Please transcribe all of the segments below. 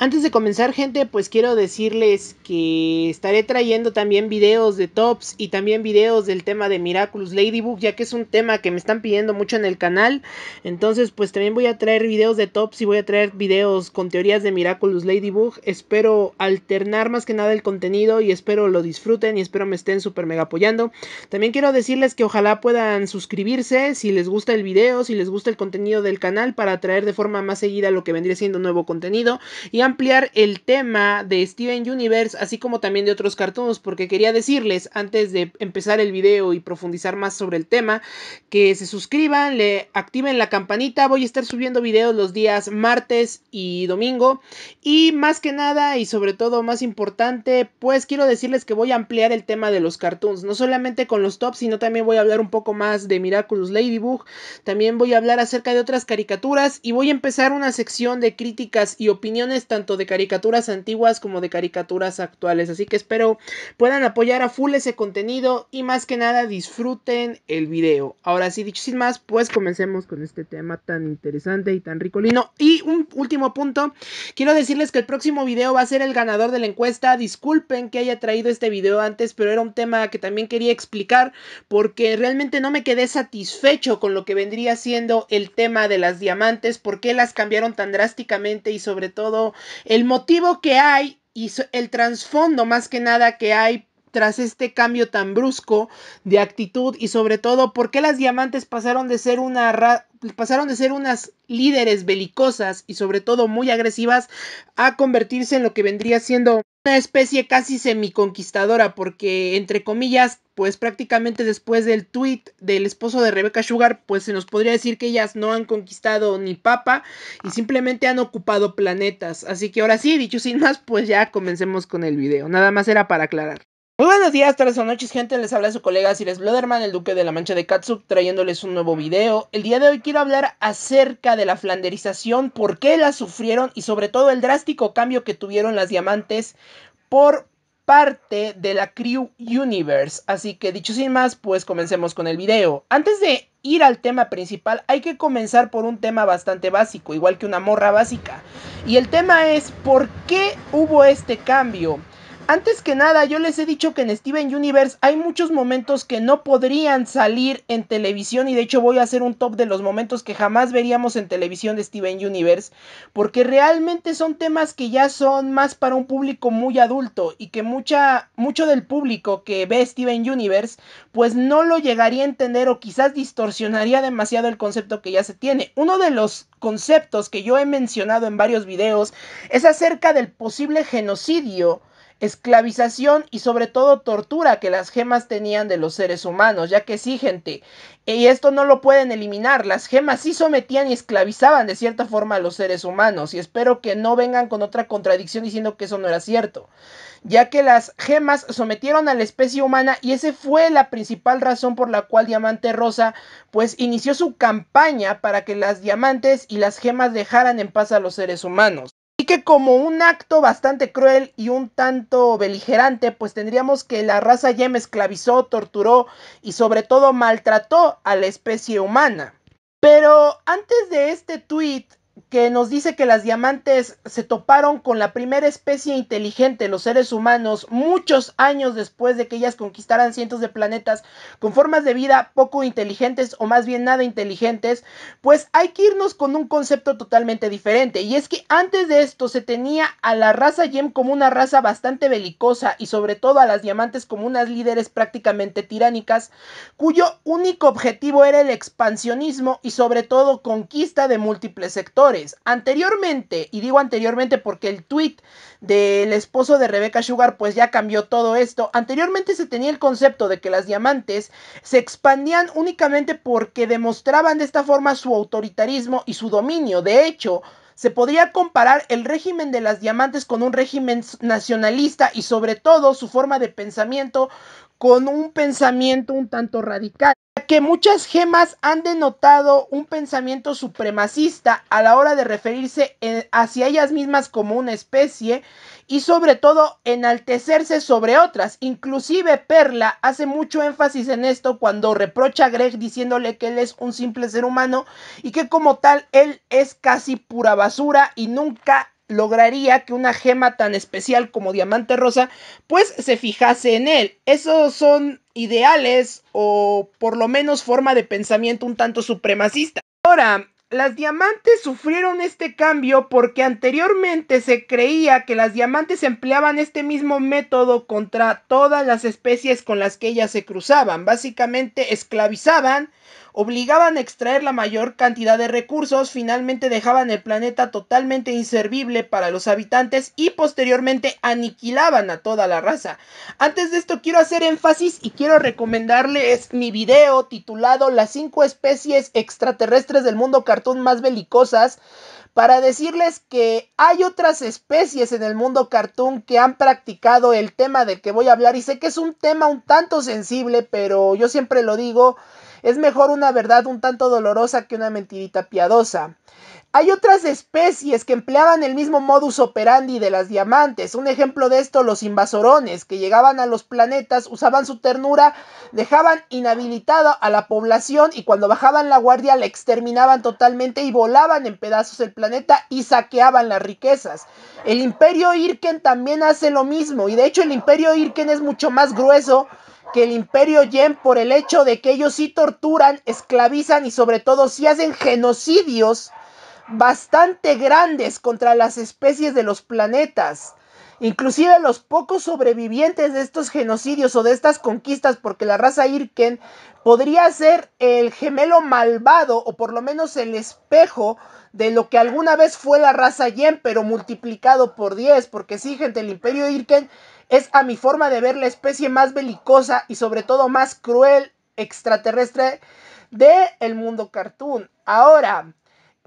Antes de comenzar, gente, pues quiero decirles que estaré trayendo también videos de tops y también videos del tema de Miraculous Ladybug, ya que es un tema que me están pidiendo mucho en el canal. Entonces, pues también voy a traer videos de tops y voy a traer videos con teorías de Miraculous Ladybug. Espero alternar más que nada el contenido y espero lo disfruten y espero me estén súper mega apoyando. También quiero decirles que ojalá puedan suscribirse si les gusta el video, si les gusta el contenido del canal para traer de forma más seguida lo que vendría siendo nuevo contenido. Y ampliar el tema de Steven Universe, así como también de otros cartoons, porque quería decirles antes de empezar el video y profundizar más sobre el tema, que se suscriban, le activen la campanita, voy a estar subiendo videos los días martes y domingo, y más que nada y sobre todo más importante, pues quiero decirles que voy a ampliar el tema de los cartoons, no solamente con los tops, sino también voy a hablar un poco más de Miraculous Ladybug, también voy a hablar acerca de otras caricaturas y voy a empezar una sección de críticas y opiniones tanto de caricaturas antiguas como de caricaturas actuales. Así que espero puedan apoyar a full ese contenido y más que nada disfruten el video. Ahora sí, dicho sin más, pues comencemos con este tema tan interesante y tan ricolino. Y un último punto, quiero decirles que el próximo video va a ser el ganador de la encuesta. Disculpen que haya traído este video antes, pero era un tema que también quería explicar porque realmente no me quedé satisfecho con lo que vendría siendo el tema de las diamantes, por qué las cambiaron tan drásticamente y sobre todo el motivo que hay y el trasfondo más que nada que hay tras este cambio tan brusco de actitud y sobre todo por qué las diamantes pasaron de ser una pasaron de ser unas líderes belicosas y sobre todo muy agresivas a convertirse en lo que vendría siendo especie casi semiconquistadora porque entre comillas pues prácticamente después del tweet del esposo de Rebecca Sugar pues se nos podría decir que ellas no han conquistado ni papa y simplemente han ocupado planetas así que ahora sí dicho sin más pues ya comencemos con el video nada más era para aclarar muy buenos días, todas las noches, gente. Les habla su colega Siris Bloderman, el duque de la Mancha de Katsuk, trayéndoles un nuevo video. El día de hoy quiero hablar acerca de la flanderización, por qué la sufrieron y sobre todo el drástico cambio que tuvieron las diamantes por parte de la Crew Universe. Así que dicho sin más, pues comencemos con el video. Antes de ir al tema principal, hay que comenzar por un tema bastante básico, igual que una morra básica. Y el tema es, ¿por qué hubo este cambio? Antes que nada, yo les he dicho que en Steven Universe hay muchos momentos que no podrían salir en televisión y de hecho voy a hacer un top de los momentos que jamás veríamos en televisión de Steven Universe, porque realmente son temas que ya son más para un público muy adulto y que mucha mucho del público que ve Steven Universe pues no lo llegaría a entender o quizás distorsionaría demasiado el concepto que ya se tiene. Uno de los conceptos que yo he mencionado en varios videos es acerca del posible genocidio esclavización y sobre todo tortura que las gemas tenían de los seres humanos, ya que sí, gente, eh, y esto no lo pueden eliminar, las gemas sí sometían y esclavizaban de cierta forma a los seres humanos, y espero que no vengan con otra contradicción diciendo que eso no era cierto, ya que las gemas sometieron a la especie humana y esa fue la principal razón por la cual Diamante Rosa pues inició su campaña para que las diamantes y las gemas dejaran en paz a los seres humanos que como un acto bastante cruel y un tanto beligerante, pues tendríamos que la raza Yem esclavizó, torturó y sobre todo maltrató a la especie humana. Pero antes de este tuit, que nos dice que las diamantes se toparon con la primera especie inteligente, los seres humanos, muchos años después de que ellas conquistaran cientos de planetas con formas de vida poco inteligentes o más bien nada inteligentes, pues hay que irnos con un concepto totalmente diferente. Y es que antes de esto se tenía a la raza Yem como una raza bastante belicosa y sobre todo a las diamantes como unas líderes prácticamente tiránicas, cuyo único objetivo era el expansionismo y sobre todo conquista de múltiples sectores. Anteriormente, y digo anteriormente porque el tweet del esposo de Rebecca Sugar pues ya cambió todo esto, anteriormente se tenía el concepto de que las diamantes se expandían únicamente porque demostraban de esta forma su autoritarismo y su dominio. De hecho, se podría comparar el régimen de las diamantes con un régimen nacionalista y sobre todo su forma de pensamiento con un pensamiento un tanto radical, que muchas gemas han denotado un pensamiento supremacista a la hora de referirse hacia ellas mismas como una especie y sobre todo enaltecerse sobre otras. Inclusive Perla hace mucho énfasis en esto cuando reprocha a Greg diciéndole que él es un simple ser humano y que como tal él es casi pura basura y nunca lograría que una gema tan especial como diamante rosa pues se fijase en él. Esos son ideales o por lo menos forma de pensamiento un tanto supremacista. Ahora, las diamantes sufrieron este cambio porque anteriormente se creía que las diamantes empleaban este mismo método contra todas las especies con las que ellas se cruzaban. Básicamente esclavizaban obligaban a extraer la mayor cantidad de recursos, finalmente dejaban el planeta totalmente inservible para los habitantes y posteriormente aniquilaban a toda la raza. Antes de esto quiero hacer énfasis y quiero recomendarles mi video titulado Las 5 especies extraterrestres del mundo cartoon más belicosas para decirles que hay otras especies en el mundo cartoon que han practicado el tema del que voy a hablar y sé que es un tema un tanto sensible, pero yo siempre lo digo, es mejor una verdad un tanto dolorosa que una mentirita piadosa. Hay otras especies que empleaban el mismo modus operandi de las diamantes. Un ejemplo de esto, los invasorones, que llegaban a los planetas, usaban su ternura, dejaban inhabilitada a la población y cuando bajaban la guardia la exterminaban totalmente y volaban en pedazos el planeta y saqueaban las riquezas. El imperio Irken también hace lo mismo y de hecho el imperio Irken es mucho más grueso que el imperio Yen por el hecho de que ellos sí torturan, esclavizan y sobre todo sí hacen genocidios bastante grandes contra las especies de los planetas. Inclusive los pocos sobrevivientes de estos genocidios o de estas conquistas, porque la raza Irken podría ser el gemelo malvado o por lo menos el espejo de lo que alguna vez fue la raza Yen, pero multiplicado por 10, porque sí, gente, el imperio Irken es a mi forma de ver la especie más belicosa y sobre todo más cruel extraterrestre del el mundo cartoon. Ahora,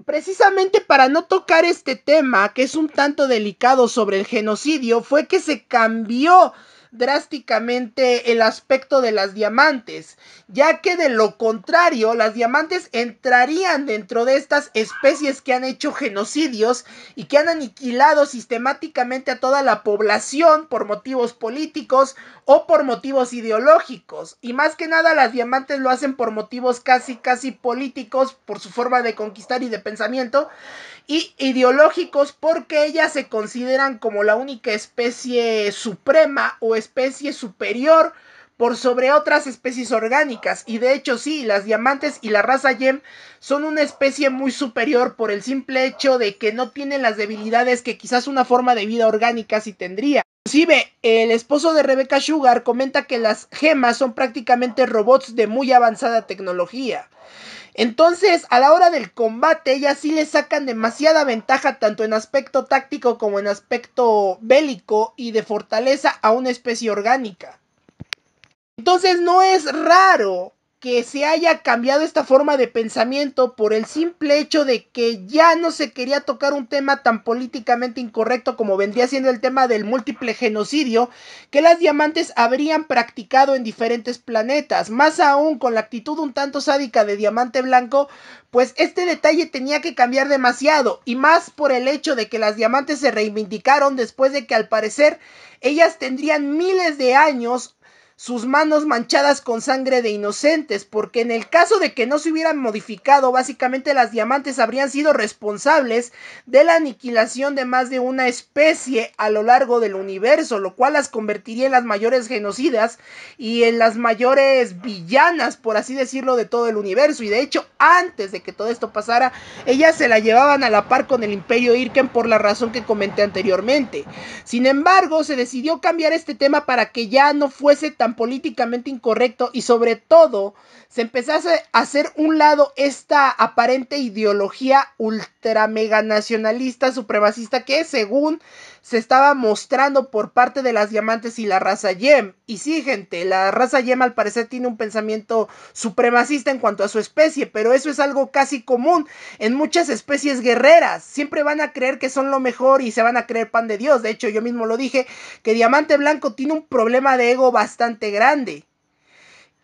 precisamente para no tocar este tema, que es un tanto delicado sobre el genocidio, fue que se cambió drásticamente el aspecto de las diamantes, ya que de lo contrario las diamantes entrarían dentro de estas especies que han hecho genocidios y que han aniquilado sistemáticamente a toda la población por motivos políticos o por motivos ideológicos. Y más que nada las diamantes lo hacen por motivos casi casi políticos, por su forma de conquistar y de pensamiento y ideológicos porque ellas se consideran como la única especie suprema o especie superior por sobre otras especies orgánicas. Y de hecho sí, las diamantes y la raza gem son una especie muy superior por el simple hecho de que no tienen las debilidades que quizás una forma de vida orgánica sí tendría. Inclusive, el esposo de Rebecca Sugar comenta que las gemas son prácticamente robots de muy avanzada tecnología. Entonces, a la hora del combate, ya sí le sacan demasiada ventaja, tanto en aspecto táctico como en aspecto bélico y de fortaleza a una especie orgánica. Entonces, no es raro que se haya cambiado esta forma de pensamiento por el simple hecho de que ya no se quería tocar un tema tan políticamente incorrecto como vendría siendo el tema del múltiple genocidio que las diamantes habrían practicado en diferentes planetas. Más aún con la actitud un tanto sádica de Diamante Blanco, pues este detalle tenía que cambiar demasiado y más por el hecho de que las diamantes se reivindicaron después de que al parecer ellas tendrían miles de años sus manos manchadas con sangre de inocentes, porque en el caso de que no se hubieran modificado, básicamente las diamantes habrían sido responsables de la aniquilación de más de una especie a lo largo del universo, lo cual las convertiría en las mayores genocidas y en las mayores villanas, por así decirlo, de todo el universo. Y de hecho, antes de que todo esto pasara, ellas se la llevaban a la par con el imperio Irken por la razón que comenté anteriormente. Sin embargo, se decidió cambiar este tema para que ya no fuese tan políticamente incorrecto y sobre todo se empezase a hacer un lado esta aparente ideología ultra mega nacionalista supremacista que según se estaba mostrando por parte de las diamantes y la raza Yem. Y sí, gente, la raza Yem al parecer tiene un pensamiento supremacista en cuanto a su especie, pero eso es algo casi común en muchas especies guerreras. Siempre van a creer que son lo mejor y se van a creer pan de Dios. De hecho, yo mismo lo dije, que Diamante Blanco tiene un problema de ego bastante grande.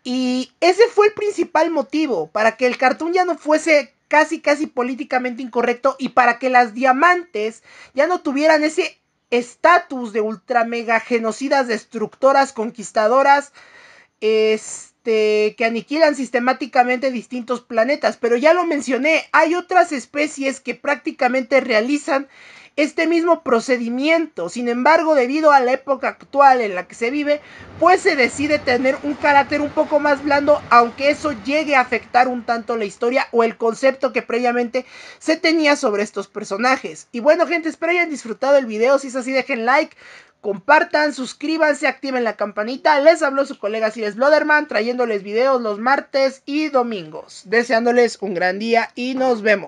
Y ese fue el principal motivo para que el cartoon ya no fuese casi casi políticamente incorrecto y para que las diamantes ya no tuvieran ese estatus de ultra mega genocidas destructoras conquistadoras este que aniquilan sistemáticamente distintos planetas, pero ya lo mencioné, hay otras especies que prácticamente realizan este mismo procedimiento. Sin embargo, debido a la época actual en la que se vive, pues se decide tener un carácter un poco más blando, aunque eso llegue a afectar un tanto la historia o el concepto que previamente se tenía sobre estos personajes. Y bueno, gente, espero hayan disfrutado el video. Si es así, dejen like compartan, suscríbanse, activen la campanita. Les habló su colega Silas Bloderman trayéndoles videos los martes y domingos. Deseándoles un gran día y nos vemos.